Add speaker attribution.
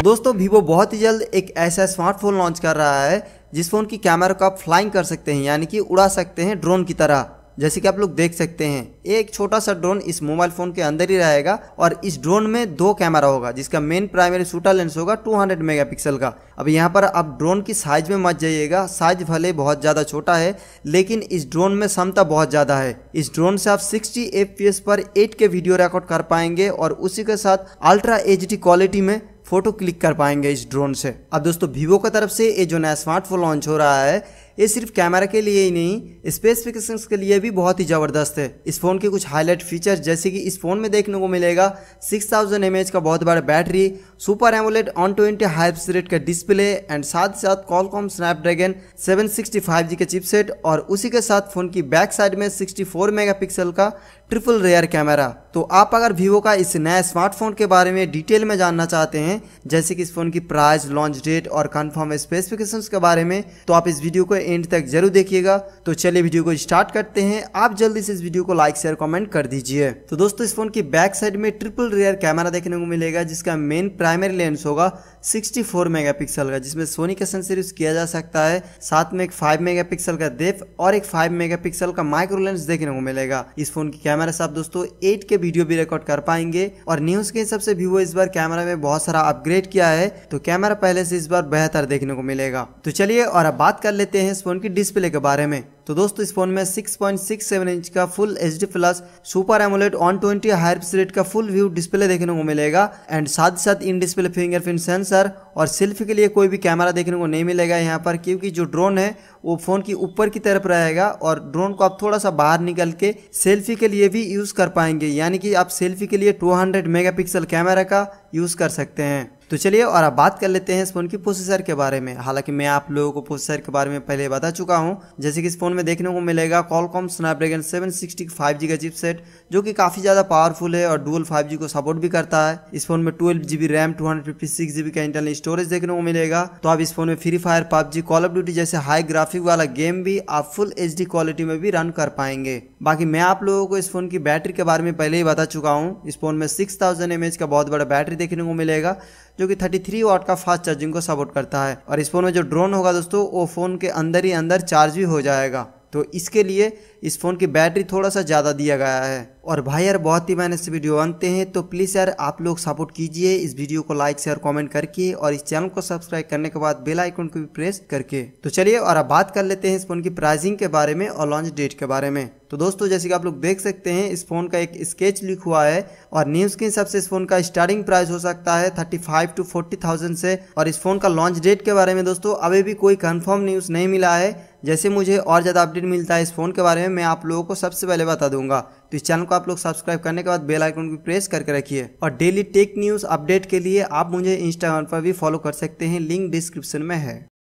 Speaker 1: तो दोस्तों वीवो बहुत ही जल्द एक ऐसा स्मार्टफोन लॉन्च कर रहा है जिस फोन की कैमरा को आप फ्लाइंग कर सकते हैं यानी कि उड़ा सकते हैं ड्रोन की तरह जैसे कि आप लोग देख सकते हैं एक छोटा सा ड्रोन इस मोबाइल फ़ोन के अंदर ही रहेगा और इस ड्रोन में दो कैमरा होगा जिसका मेन प्राइमरी शूटर लेंस होगा 200 मेगापिक्सल का अब यहाँ पर आप ड्रोन की साइज में मत जाइएगा साइज भले बहुत ज़्यादा छोटा है लेकिन इस ड्रोन में क्षमता बहुत ज़्यादा है इस ड्रोन से आप sixty F per eight K video record कर पाएंगे और उसी के साथ अल्ट्रा एच क्वालिटी में फोटो क्लिक कर पाएंगे इस ड्रोन से अब दोस्तों वीवो की तरफ से ये जो नया स्मार्टफोन लॉन्च हो रहा है ये सिर्फ कैमरा के लिए ही नहीं स्पेसिफिकेशन के लिए भी बहुत ही ज़बरदस्त है इस फ़ोन के कुछ हाईलाइट फीचर जैसे कि इस फ़ोन में देखने को मिलेगा 6000 थाउजेंड का बहुत बड़ा battery super AMOLED on twenty हाइप्स रेट का डिस्प्ले एंड साथ ही साथ Qualcomm Snapdragon seven sixty five G chipset और उसी के साथ फ़ोन की बैक साइड में सिक्सटी फोर मेगा पिक्सल का ट्रिपल रेयर कैमरा तो आप अगर वीवो का इस नए स्मार्टफोन के बारे में डिटेल में जानना चाहते हैं जैसे कि इस फ़ोन की प्राइस लॉन्च डेट और कन्फर्म स्पेसिफिकेशंस के बारे में तो आप इस वीडियो को एंड तक जरूर देखिएगा तो चलिए वीडियो को स्टार्ट करते हैं आप जल्दी से इस वीडियो को लाइक शेयर कमेंट कर दीजिए तो दोस्तों इस फोन की बैक साइड में ट्रिपल रेयर कैमरा देखने को मिलेगा जिसका मेन प्राइमरी लेंस होगा 64 मेगापिक्सल का जिसमें सोनी का सेंसर यूज किया जा सकता है साथ में एक 5 मेगापिक्सल का देफ और एक 5 मेगापिक्सल का माइक्रो लेंस देखने को मिलेगा इस फोन की कैमरा से आप दोस्तों एट के वीडियो भी रिकॉर्ड कर पाएंगे और न्यूज के हिसाब से वीवो इस बार कैमरा में बहुत सारा अपग्रेड किया है तो कैमरा पहले से इस बार बेहतर देखने को मिलेगा तो चलिए और अब बात कर लेते हैं हैं इस फोन की डिस्प्ले के बारे में तो दोस्तों इस फोन में 6.67 इंच का full H D plus super AMOLED 120 twenty हाइप्स रेट का फुल व्यू डिस्प्ले देखने को मिलेगा एंड साथ ही साथ इन डिस्प्ले फिंगरप्रिंट सेंसर और सेल्फी के लिए कोई भी कैमरा देखने को नहीं मिलेगा यहाँ पर क्योंकि जो ड्रोन है वो फोन की ऊपर की तरफ रहेगा और ड्रोन को आप थोड़ा सा बाहर निकल के सेल्फी के लिए भी यूज़ कर पाएंगे यानी कि आप सेल्फी के लिए टू हंड्रेड कैमरा का यूज़ कर सकते हैं तो चलिए और अब बात कर लेते हैं इस फ़ोन की प्रोसेसर के बारे में हालांकि मैं आप लोगों को प्रोसेसर के बारे में पहले बता चुका हूँ जैसे कि इस फोन में देखने को मिलेगा Qualcomm Snapdragon seven sixty five G का चिपसेट जो कि काफ़ी ज़्यादा पावरफुल है और डुअल फाइव जी को सपोर्ट भी करता है इस फोन में twelve G B RAM two hundred fifty six G B का इंटरनल स्टोरेज देखने को मिलेगा तो आप इस फोन में free fire PUBG call of duty जैसे हाई ग्राफिक वाला गेम भी आप फुल एच डी क्वालिटी में भी रन कर पाएंगे बाकी मैं आप लोगों को इस फ़ोन की बैटरी के बारे में पहले ही बता चुका हूँ इस फ़ोन में सिक्स थाउजेंड का बहुत बड़ा बैटरी देखने को मिलेगा जो कि 33 वाट का फास्ट चार्जिंग को सपोर्ट करता है और इस फ़ोन में जो ड्रोन होगा दोस्तों वो फ़ोन के अंदर ही अंदर चार्ज भी हो जाएगा तो इसके लिए इस फ़ोन की बैटरी थोड़ा सा ज़्यादा दिया गया है और भाई यार बहुत ही मैंने इस वीडियो बनते हैं तो प्लीज़ यार आप लोग सपोर्ट कीजिए इस वीडियो को लाइक शेयर कमेंट करके और इस चैनल को सब्सक्राइब करने के बाद बेल आइकन को भी प्रेस करके तो चलिए और अब बात कर लेते हैं इस फ़ोन की प्राइसिंग के बारे में और लॉन्च डेट के बारे में तो दोस्तों जैसे कि आप लोग देख सकते हैं इस फ़ोन का एक स्केच लिख हुआ है और न्यूज़ के हिसाब से इस फ़ोन का स्टार्टिंग प्राइस हो सकता है thirty five to forty thousand से और इस फ़ोन का लॉन्च डेट के बारे में दोस्तों अभी भी कोई कन्फर्म न्यूज़ नहीं मिला है जैसे मुझे और ज़्यादा अपडेट मिलता है इस फ़ोन के बारे में मैं आप लोगों को सबसे पहले बता दूंगा तो इस चैनल को आप लोग सब्सक्राइब करने के बाद बेल आइकन भी प्रेस करके रखिए और डेली टेक न्यूज़ अपडेट के लिए आप मुझे इंस्टाग्राम पर भी फॉलो कर सकते हैं लिंक डिस्क्रिप्शन में है